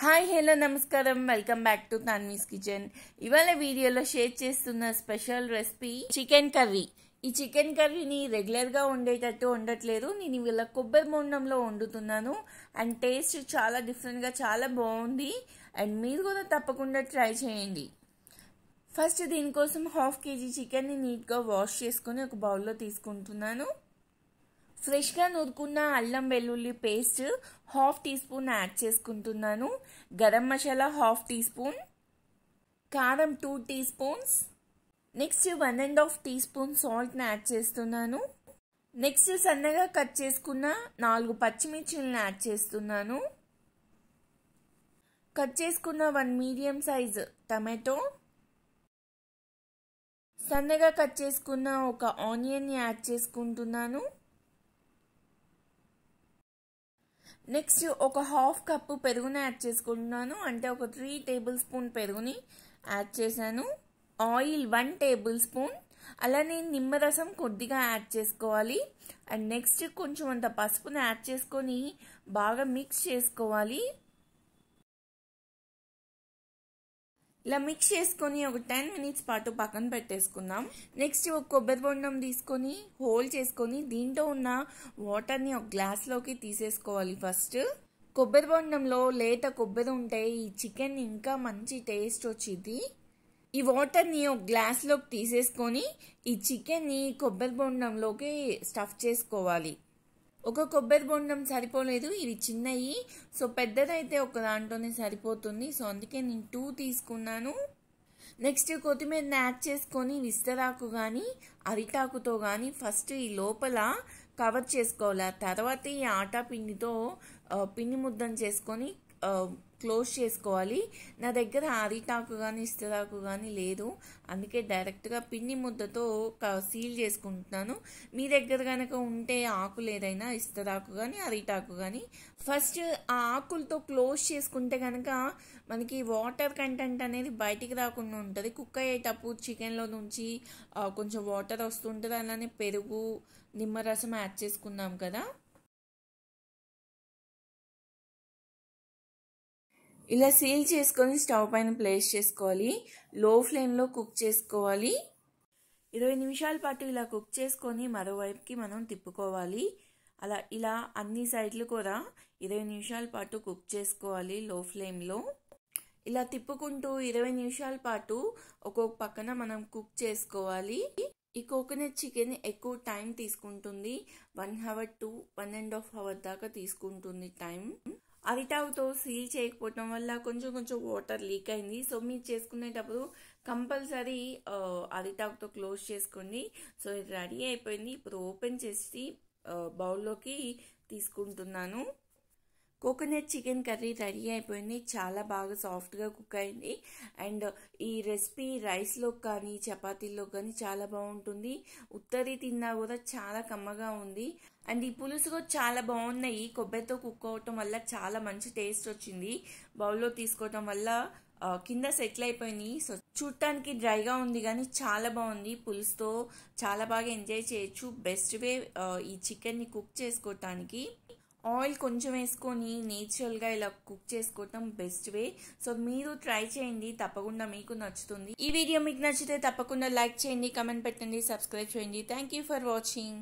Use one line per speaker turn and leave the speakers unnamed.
hi hello నమస్కారం welcome back to Tanvi's kitchen ఇవాళ వీడియోలో షేర్ చేస్తున్న స్పెషల్ రెసిపీ చికెన్ కర్రీ ఈ చికెన్ కర్రీని రెగ్యులర్గా వండేటట్టు ఉండట్లేదు నేను ఇవాళ కొబ్బరి బొండంలో వండుతున్నాను అండ్ టేస్ట్ చాలా డిఫరెంట్గా చాలా బాగుంది అండ్ మీరు కూడా తప్పకుండా ట్రై చేయండి ఫస్ట్ దీనికోసం హాఫ్ కేజీ చికెన్ని నీట్గా వాష్ చేసుకుని ఒక బౌల్లో తీసుకుంటున్నాను ఫ్రెష్గా నూరుకున్న అల్లం వెల్లుల్లి paste half teaspoon add చేసుకుంటున్నాను garam masala half teaspoon కారం two teaspoons next one and half teaspoon సాల్ట్ని యాడ్ చేస్తున్నాను నెక్స్ట్ సన్నగా కట్ చేసుకున్న నాలుగు పచ్చిమిర్చిలను యాడ్ చేస్తున్నాను కట్ చేసుకున్న వన్ మీడియం సైజ్ టమాటో సన్నగా కట్ చేసుకున్న ఒక ఆనియన్ని యాడ్ చేసుకుంటున్నాను నెక్స్ట్ ఒక హాఫ్ కప్పు పెరుగుని యాడ్ చేసుకుంటున్నాను అంటే ఒక త్రీ టేబుల్ స్పూన్ పెరుగుని యాడ్ చేశాను ఆయిల్ వన్ టేబుల్ స్పూన్ అలానే నిమ్మరసం కొద్దిగా యాడ్ చేసుకోవాలి అండ్ నెక్స్ట్ కొంచెం అంత పసుపుని యాడ్ చేసుకొని బాగా మిక్స్ చేసుకోవాలి ఇలా మిక్స్ చేసుకొని ఒక టెన్ మినిట్స్ పాటు పక్కన పెట్టేసుకుందాం నెక్స్ట్ ఒక కొబ్బరి బొండం తీసుకొని హోల్డ్ చేసుకొని దీంట్లో ఉన్న వాటర్ని ఒక గ్లాస్లోకి తీసేసుకోవాలి ఫస్ట్ కొబ్బరి బొండంలో లేత కొబ్బరి ఉంటే ఈ చికెన్ ఇంకా మంచి టేస్ట్ వచ్చింది ఈ వాటర్ని ఒక గ్లాస్లోకి తీసేసుకొని ఈ చికెన్ని కొబ్బరి బొండంలోకి స్టఫ్ చేసుకోవాలి ఒక కొబ్బరి బొండం సరిపోలేదు ఇవి చిన్నవి సో పెద్దదైతే ఒక దాంట్లోనే సరిపోతుంది సో అందుకే నేను టూ తీసుకున్నాను నెక్స్ట్ కొత్తిమీరని యాడ్ చేసుకొని విస్తరాకు కానీ అరిటాకుతో కానీ ఫస్ట్ ఈ లోపల కవర్ చేసుకోవాలి తర్వాత ఈ ఆటా పిండితో పిండి ముద్దను చేసుకొని క్లోజ్ చేసుకోవాలి నా దగ్గర అరిటాకు కానీ ఇస్తరాకు కానీ లేదు అందుకే డైరెక్ట్గా పిన్ని ముద్దతో సీల్ చేసుకుంటున్నాను మీ దగ్గర కనుక ఉంటే ఆకులు ఏదైనా ఇస్తరాకు కానీ అరిటాకు కానీ ఫస్ట్ ఆ ఆకులతో క్లోజ్ చేసుకుంటే కనుక మనకి వాటర్ కంటెంట్ అనేది బయటికి రాకుండా ఉంటుంది కుక్క అయ్యేటప్పుడు చికెన్లో నుంచి కొంచెం వాటర్ వస్తుంటుంది అలానే పెరుగు నిమ్మరసం యాడ్ చేసుకున్నాం కదా ఇలా సీల్ చేసుకొని స్టవ్ పైన ప్లేస్ చేసుకోవాలి లో ఫ్లేమ్లో కుక్ చేసుకోవాలి ఇరవై నిమిషాల పాటు ఇలా కుక్ చేసుకొని మరోవైపుకి మనం తిప్పుకోవాలి అలా ఇలా అన్ని సైడ్లు కూడా ఇరవై నిమిషాల పాటు కుక్ చేసుకోవాలి లో ఫ్లేమ్లో ఇలా తిప్పుకుంటూ ఇరవై నిమిషాల పాటు ఒక్కొక్క పక్కన మనం కుక్ చేసుకోవాలి ఈ కోకోనట్ చికెన్ ఎక్కువ టైం తీసుకుంటుంది one hour to one and half hour దాకా తీసుకుంటుంది టైం అరిటాకుతో సీల్ చేయకపోవటం వల్ల కొంచెం కొంచెం వాటర్ లీక్ అయింది సో మీరు చేసుకునేటప్పుడు కంపల్సరీ అరిటాకుతో క్లోజ్ చేసుకోండి సో ఇది రెడీ అయిపోయింది ఇప్పుడు ఓపెన్ చేసి బౌల్లోకి తీసుకుంటున్నాను కోకోనట్ చికెన్ కర్రీ రెడీ అయిపోయింది చాలా బాగా సాఫ్ట్గా కుక్ అయింది అండ్ ఈ రెసిపీ రైస్లో కానీ చపాతీల్లో కానీ చాలా బాగుంటుంది ఉత్తరి తిన్నా కూడా చాలా కమ్మగా ఉంది అండ్ ఈ పులుసు కూడా చాలా బాగున్నాయి కొబ్బరితో కుక్ అవటం వల్ల చాలా మంచి టేస్ట్ వచ్చింది బౌల్లో తీసుకోవటం వల్ల కింద సెటిల్ అయిపోయినాయి సో చూడటానికి డ్రైగా ఉంది కానీ చాలా బాగుంది పులుసుతో చాలా బాగా ఎంజాయ్ చేయొచ్చు బెస్ట్ వే ఈ చికెన్ని కుక్ చేసుకోవటానికి ఆయిల్ కొంచెం వేసుకొని నేచురల్గా ఇలా కుక్ చేసుకోవటం బెస్ట్ వే సో మీరు ట్రై చేయండి తప్పకుండా మీకు నచ్చుతుంది ఈ వీడియో మీకు నచ్చితే తప్పకుండా లైక్ చేయండి కమెంట్ పెట్టండి సబ్స్క్రైబ్ చేయండి థ్యాంక్ ఫర్ వాచింగ్